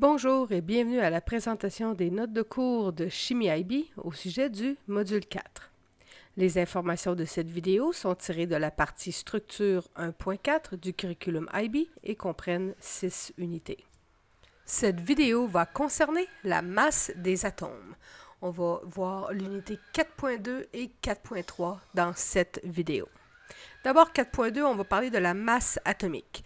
Bonjour et bienvenue à la présentation des notes de cours de Chimie IB au sujet du module 4. Les informations de cette vidéo sont tirées de la partie structure 1.4 du curriculum IB et comprennent 6 unités. Cette vidéo va concerner la masse des atomes. On va voir l'unité 4.2 et 4.3 dans cette vidéo. D'abord 4.2, on va parler de la masse atomique.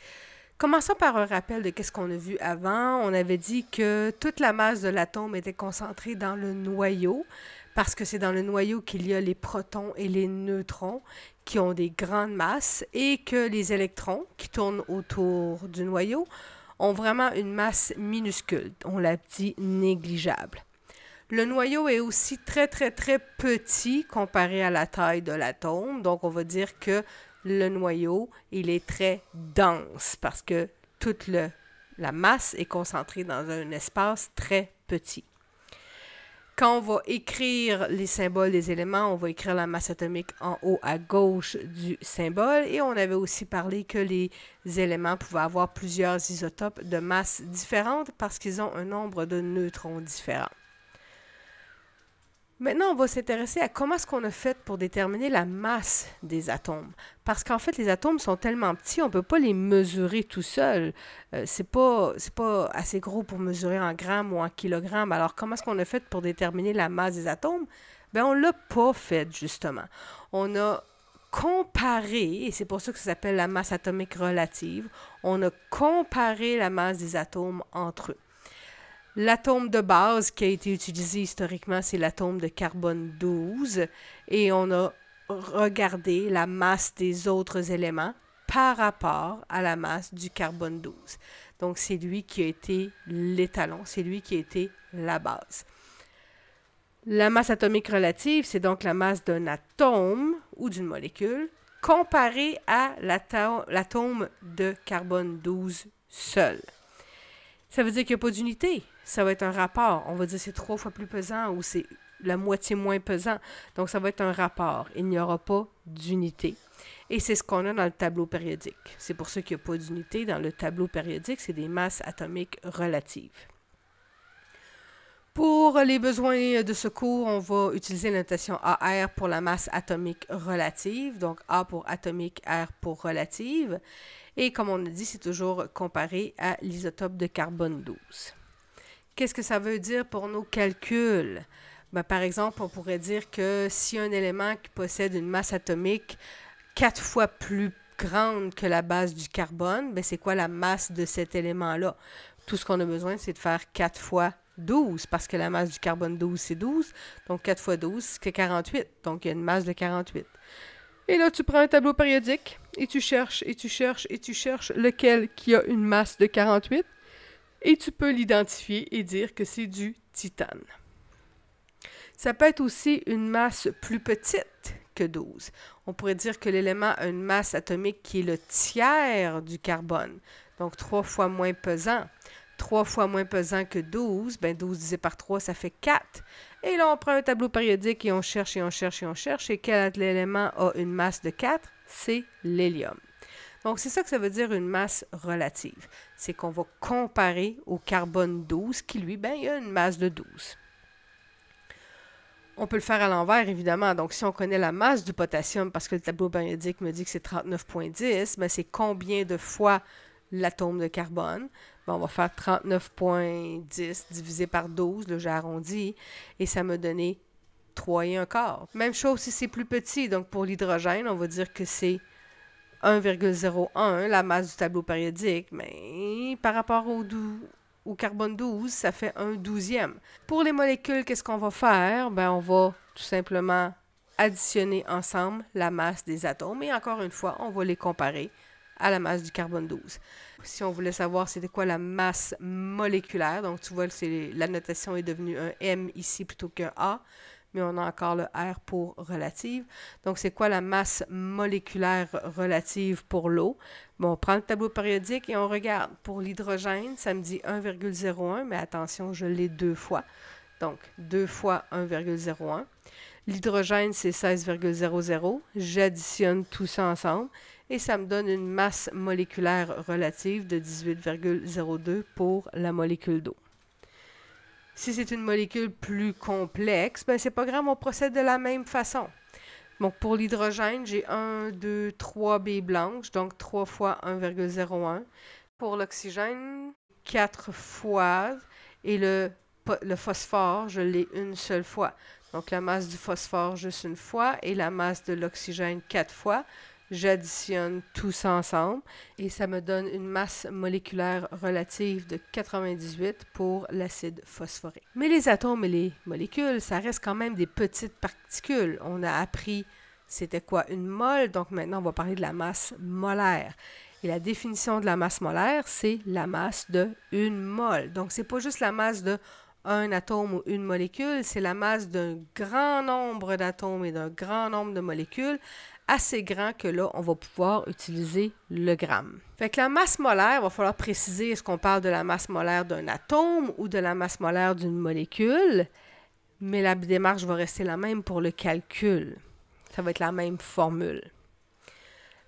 Commençons par un rappel de ce qu'on a vu avant. On avait dit que toute la masse de l'atome était concentrée dans le noyau parce que c'est dans le noyau qu'il y a les protons et les neutrons qui ont des grandes masses et que les électrons qui tournent autour du noyau ont vraiment une masse minuscule, on l'a dit négligeable. Le noyau est aussi très très très petit comparé à la taille de l'atome, donc on va dire que le noyau, il est très dense parce que toute la masse est concentrée dans un espace très petit. Quand on va écrire les symboles des éléments, on va écrire la masse atomique en haut à gauche du symbole. Et on avait aussi parlé que les éléments pouvaient avoir plusieurs isotopes de masse différentes parce qu'ils ont un nombre de neutrons différents. Maintenant, on va s'intéresser à comment est-ce qu'on a fait pour déterminer la masse des atomes. Parce qu'en fait, les atomes sont tellement petits, on ne peut pas les mesurer tout seul. Euh, c'est Ce n'est pas, assez gros pour mesurer en grammes ou en kilogrammes. Alors, comment est-ce qu'on a fait pour déterminer la masse des atomes? Bien, on ne l'a pas fait, justement. On a comparé, et c'est pour ça que ça s'appelle la masse atomique relative, on a comparé la masse des atomes entre eux. L'atome de base qui a été utilisé historiquement, c'est l'atome de carbone 12. Et on a regardé la masse des autres éléments par rapport à la masse du carbone 12. Donc, c'est lui qui a été l'étalon, c'est lui qui a été la base. La masse atomique relative, c'est donc la masse d'un atome ou d'une molécule comparée à l'atome de carbone 12 seul. Ça veut dire qu'il n'y a pas d'unité ça va être un rapport. On va dire c'est trois fois plus pesant ou c'est la moitié moins pesant. Donc, ça va être un rapport. Il n'y aura pas d'unité. Et c'est ce qu'on a dans le tableau périodique. C'est pour ça qu'il n'y a pas d'unité dans le tableau périodique. C'est des masses atomiques relatives. Pour les besoins de secours, on va utiliser la notation AR pour la masse atomique relative, donc A pour atomique, R pour relative. Et comme on a dit, c'est toujours comparé à l'isotope de carbone 12. Qu'est-ce que ça veut dire pour nos calculs? Ben, par exemple, on pourrait dire que si un élément qui possède une masse atomique quatre fois plus grande que la base du carbone, ben, c'est quoi la masse de cet élément-là? Tout ce qu'on a besoin, c'est de faire 4 fois 12, parce que la masse du carbone 12, c'est 12. Donc 4 fois 12, c'est 48. Donc il y a une masse de 48. Et là, tu prends un tableau périodique et tu cherches et tu cherches et tu cherches lequel qui a une masse de 48 et tu peux l'identifier et dire que c'est du titane. Ça peut être aussi une masse plus petite que 12. On pourrait dire que l'élément a une masse atomique qui est le tiers du carbone, donc trois fois moins pesant. Trois fois moins pesant que 12, ben 12 divisé par 3, ça fait 4. Et là, on prend un tableau périodique et on cherche et on cherche et on cherche. Et quel élément a une masse de 4? C'est l'hélium. Donc, c'est ça que ça veut dire une masse relative. C'est qu'on va comparer au carbone 12 qui, lui, ben, il a une masse de 12. On peut le faire à l'envers, évidemment. Donc, si on connaît la masse du potassium, parce que le tableau périodique me dit que c'est 39,10, mais ben, c'est combien de fois l'atome de carbone? Ben, on va faire 39,10 divisé par 12, le j'ai arrondi, et ça me donnait 3 et un quart. Même chose si c'est plus petit. Donc, pour l'hydrogène, on va dire que c'est 1,01, la masse du tableau périodique, mais par rapport au, au carbone 12, ça fait un douzième. Pour les molécules, qu'est-ce qu'on va faire? Ben, on va tout simplement additionner ensemble la masse des atomes et encore une fois, on va les comparer à la masse du carbone 12. Si on voulait savoir c'était quoi la masse moléculaire, donc tu vois que la notation est devenue un M ici plutôt qu'un A mais on a encore le R pour relative. Donc, c'est quoi la masse moléculaire relative pour l'eau? Bon, on prend le tableau périodique et on regarde. Pour l'hydrogène, ça me dit 1,01, mais attention, je l'ai deux fois. Donc, deux fois 1,01. L'hydrogène, c'est 16,00. J'additionne tout ça ensemble et ça me donne une masse moléculaire relative de 18,02 pour la molécule d'eau. Si c'est une molécule plus complexe, ben c'est pas grave, on procède de la même façon. Donc pour l'hydrogène, j'ai 1, 2, 3 B blanches, donc 3 fois 1,01. Pour l'oxygène, 4 fois. Et le, le phosphore, je l'ai une seule fois. Donc la masse du phosphore juste une fois et la masse de l'oxygène 4 fois. J'additionne tous ensemble et ça me donne une masse moléculaire relative de 98 pour l'acide phosphorique. Mais les atomes et les molécules, ça reste quand même des petites particules. On a appris c'était quoi une molle, donc maintenant on va parler de la masse molaire. Et la définition de la masse molaire, c'est la masse de une mole. Donc c'est pas juste la masse de un atome ou une molécule, c'est la masse d'un grand nombre d'atomes et d'un grand nombre de molécules assez grand que là, on va pouvoir utiliser le gramme. Fait que la masse molaire, il va falloir préciser est-ce qu'on parle de la masse molaire d'un atome ou de la masse molaire d'une molécule, mais la démarche va rester la même pour le calcul. Ça va être la même formule.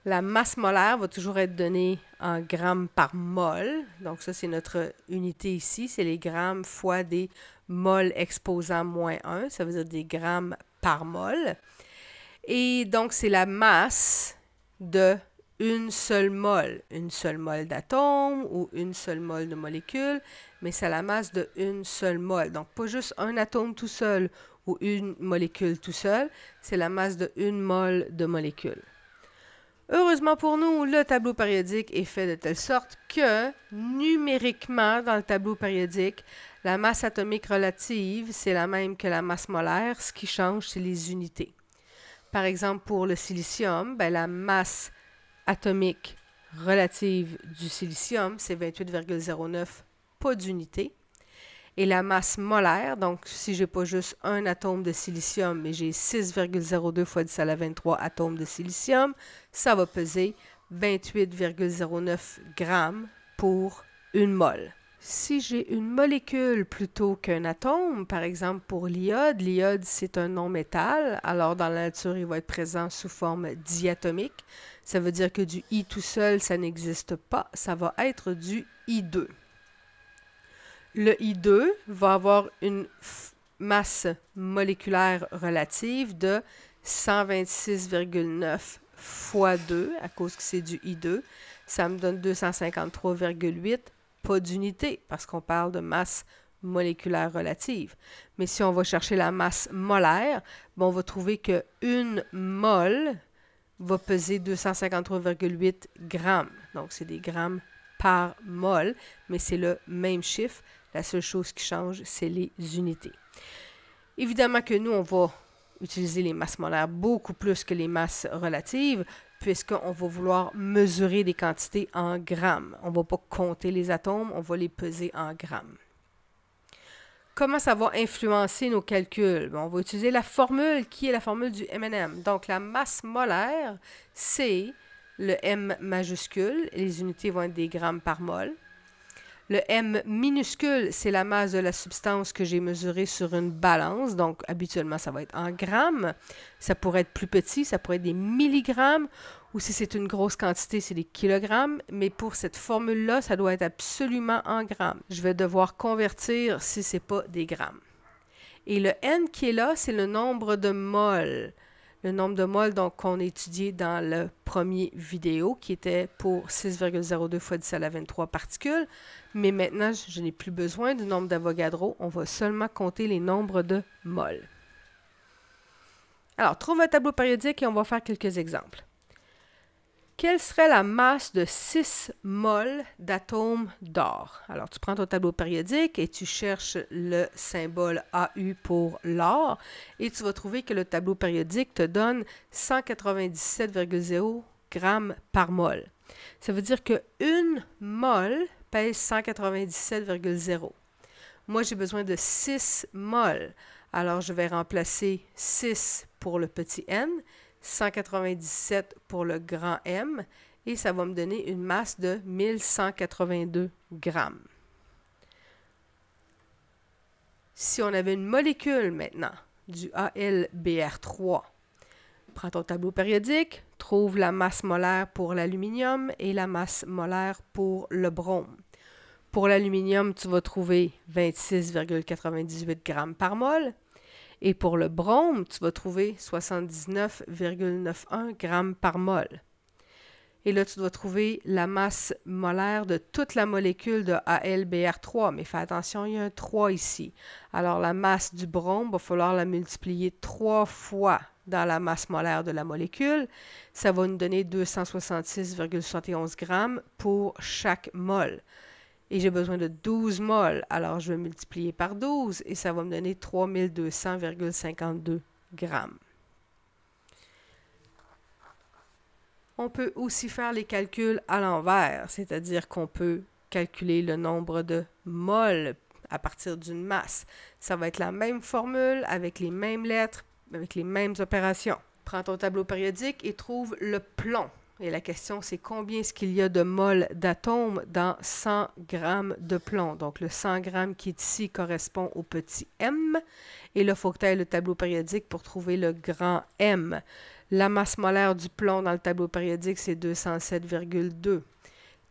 La masse molaire va toujours être donnée en grammes par mol. Donc ça, c'est notre unité ici. C'est les grammes fois des mol exposant moins 1. Ça veut dire des grammes par mol. Et donc, c'est la masse de une seule mole, une seule mole d'atomes ou une seule mole de molécules, mais c'est la masse de une seule mole. Donc, pas juste un atome tout seul ou une molécule tout seul, c'est la masse de une mole de molécules. Heureusement pour nous, le tableau périodique est fait de telle sorte que, numériquement, dans le tableau périodique, la masse atomique relative, c'est la même que la masse molaire. Ce qui change, c'est les unités. Par exemple, pour le silicium, ben, la masse atomique relative du silicium, c'est 28,09 pas d'unité. Et la masse molaire, donc si je n'ai pas juste un atome de silicium, mais j'ai 6,02 fois 10 à la 23 atomes de silicium, ça va peser 28,09 grammes pour une mole. Si j'ai une molécule plutôt qu'un atome, par exemple pour l'iode, l'iode c'est un non-métal, alors dans la nature il va être présent sous forme diatomique. Ça veut dire que du I tout seul, ça n'existe pas, ça va être du I2. Le I2 va avoir une masse moléculaire relative de 126,9 fois 2, à cause que c'est du I2, ça me donne 253,8 pas d'unité parce qu'on parle de masse moléculaire relative. Mais si on va chercher la masse molaire, on va trouver que une mole va peser 253,8 grammes. Donc, c'est des grammes par mol, mais c'est le même chiffre. La seule chose qui change, c'est les unités. Évidemment que nous, on va utiliser les masses molaires beaucoup plus que les masses relatives puisqu'on va vouloir mesurer des quantités en grammes. On ne va pas compter les atomes, on va les peser en grammes. Comment ça va influencer nos calculs? on va utiliser la formule qui est la formule du MNM. Donc, la masse molaire, c'est le M majuscule. Les unités vont être des grammes par mol. Le M minuscule, c'est la masse de la substance que j'ai mesurée sur une balance. Donc, habituellement, ça va être en grammes. Ça pourrait être plus petit, ça pourrait être des milligrammes. Ou si c'est une grosse quantité, c'est des kilogrammes. Mais pour cette formule-là, ça doit être absolument en grammes. Je vais devoir convertir si ce n'est pas des grammes. Et le N qui est là, c'est le nombre de moles le nombre de moles qu'on a étudié dans le premier vidéo, qui était pour 6,02 fois 10 à la 23 particules. Mais maintenant, je n'ai plus besoin du nombre d'avogadro. On va seulement compter les nombres de moles. Alors, trouve un tableau périodique et on va faire quelques exemples. Quelle serait la masse de 6 moles d'atomes d'or? Alors, tu prends ton tableau périodique et tu cherches le symbole AU pour l'or et tu vas trouver que le tableau périodique te donne 197,0 grammes par mol. Ça veut dire que une mole pèse 197,0. Moi, j'ai besoin de 6 moles. Alors, je vais remplacer 6 pour le petit n 197 pour le grand M et ça va me donner une masse de 1182 grammes. Si on avait une molécule maintenant du ALBR3, prends ton tableau périodique, trouve la masse molaire pour l'aluminium et la masse molaire pour le brome. Pour l'aluminium, tu vas trouver 26,98 g par mol et pour le brome, tu vas trouver 79,91 g par mol. Et là, tu dois trouver la masse molaire de toute la molécule de ALBR3. Mais fais attention, il y a un 3 ici. Alors, la masse du brome, il va falloir la multiplier 3 fois dans la masse molaire de la molécule. Ça va nous donner 266,71 g pour chaque mol et j'ai besoin de 12 moles. Alors, je vais multiplier par 12 et ça va me donner 3200,52 grammes. On peut aussi faire les calculs à l'envers, c'est-à-dire qu'on peut calculer le nombre de moles à partir d'une masse. Ça va être la même formule avec les mêmes lettres, avec les mêmes opérations. Prends ton tableau périodique et trouve le plomb. Et la question, c'est combien est-ce qu'il y a de moles d'atomes dans 100 grammes de plomb? Donc, le 100 grammes qui est ici correspond au petit m. Et là, il faut que tu ailles le tableau périodique pour trouver le grand m. La masse molaire du plomb dans le tableau périodique, c'est 207,2.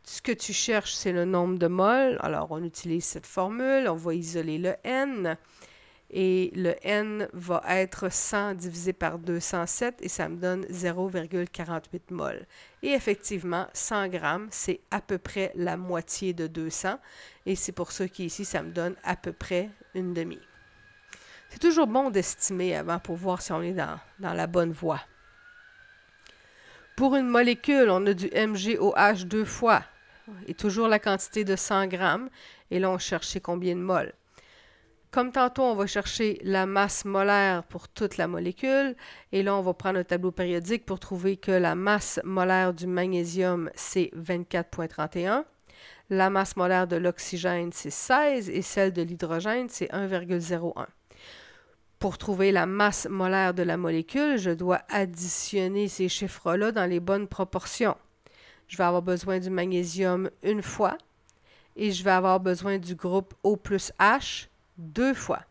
Ce que tu cherches, c'est le nombre de moles. Alors, on utilise cette formule. On va isoler le n et le n va être 100 divisé par 207 et ça me donne 0,48 mol. Et effectivement, 100 grammes, c'est à peu près la moitié de 200 et c'est pour ça qu'ici, ça me donne à peu près une demi. C'est toujours bon d'estimer avant pour voir si on est dans, la bonne voie. Pour une molécule, on a du MgOH deux fois et toujours la quantité de 100 grammes. Et là, on cherchait combien de mol. Comme tantôt, on va chercher la masse molaire pour toute la molécule. Et là, on va prendre le tableau périodique pour trouver que la masse molaire du magnésium, c'est 24,31. La masse molaire de l'oxygène, c'est 16. Et celle de l'hydrogène, c'est 1,01. Pour trouver la masse molaire de la molécule, je dois additionner ces chiffres-là dans les bonnes proportions. Je vais avoir besoin du magnésium une fois et je vais avoir besoin du groupe O plus H deux fois.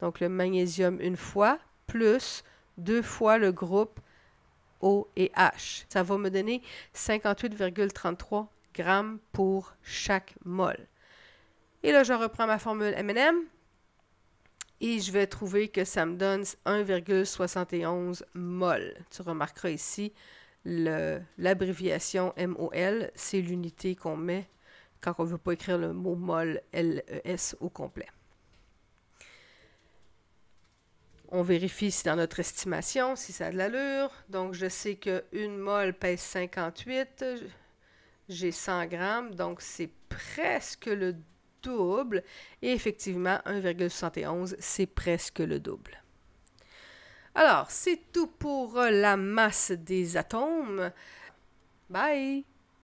Donc le magnésium une fois plus deux fois le groupe O et H. Ça va me donner 58,33 grammes pour chaque mol. Et là, je reprends ma formule MM et je vais trouver que ça me donne 1,71 mol. Tu remarqueras ici l'abréviation MOL, c'est l'unité qu'on met quand on ne veut pas écrire le mot mol LES au complet. On vérifie si dans notre estimation, si ça a de l'allure. Donc, je sais une molle pèse 58. J'ai 100 grammes, donc c'est presque le double. Et effectivement, 1,71, c'est presque le double. Alors, c'est tout pour la masse des atomes. Bye!